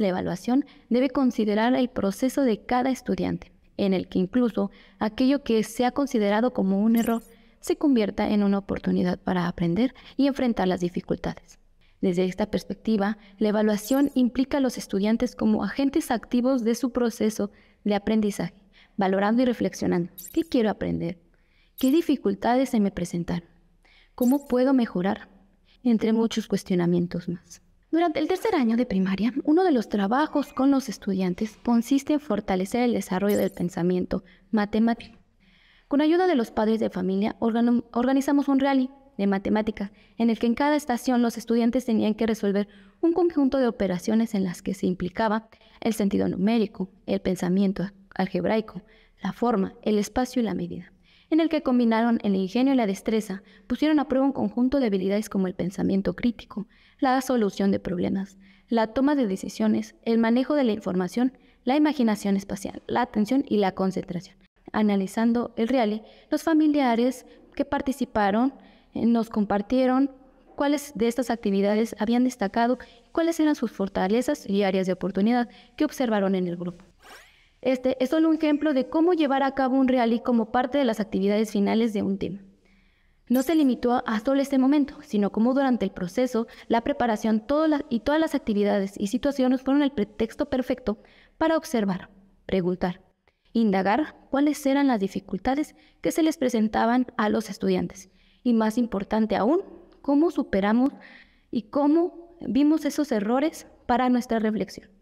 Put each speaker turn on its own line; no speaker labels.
la evaluación debe considerar el proceso de cada estudiante, en el que incluso aquello que sea considerado como un error se convierta en una oportunidad para aprender y enfrentar las dificultades. Desde esta perspectiva, la evaluación implica a los estudiantes como agentes activos de su proceso de aprendizaje, valorando y reflexionando, ¿qué quiero aprender? ¿Qué dificultades se me presentaron? ¿Cómo puedo mejorar? Entre muchos cuestionamientos más. Durante el tercer año de primaria, uno de los trabajos con los estudiantes consiste en fortalecer el desarrollo del pensamiento matemático. Con ayuda de los padres de familia, organizamos un rally de matemática en el que en cada estación los estudiantes tenían que resolver un conjunto de operaciones en las que se implicaba el sentido numérico, el pensamiento algebraico, la forma, el espacio y la medida en el que combinaron el ingenio y la destreza, pusieron a prueba un conjunto de habilidades como el pensamiento crítico, la solución de problemas, la toma de decisiones, el manejo de la información, la imaginación espacial, la atención y la concentración. Analizando el reale, los familiares que participaron eh, nos compartieron cuáles de estas actividades habían destacado cuáles eran sus fortalezas y áreas de oportunidad que observaron en el grupo. Este es solo un ejemplo de cómo llevar a cabo un reality como parte de las actividades finales de un tema. No se limitó a solo este momento, sino como durante el proceso, la preparación y todas las actividades y situaciones fueron el pretexto perfecto para observar, preguntar, indagar cuáles eran las dificultades que se les presentaban a los estudiantes y más importante aún, cómo superamos y cómo vimos esos errores para nuestra reflexión.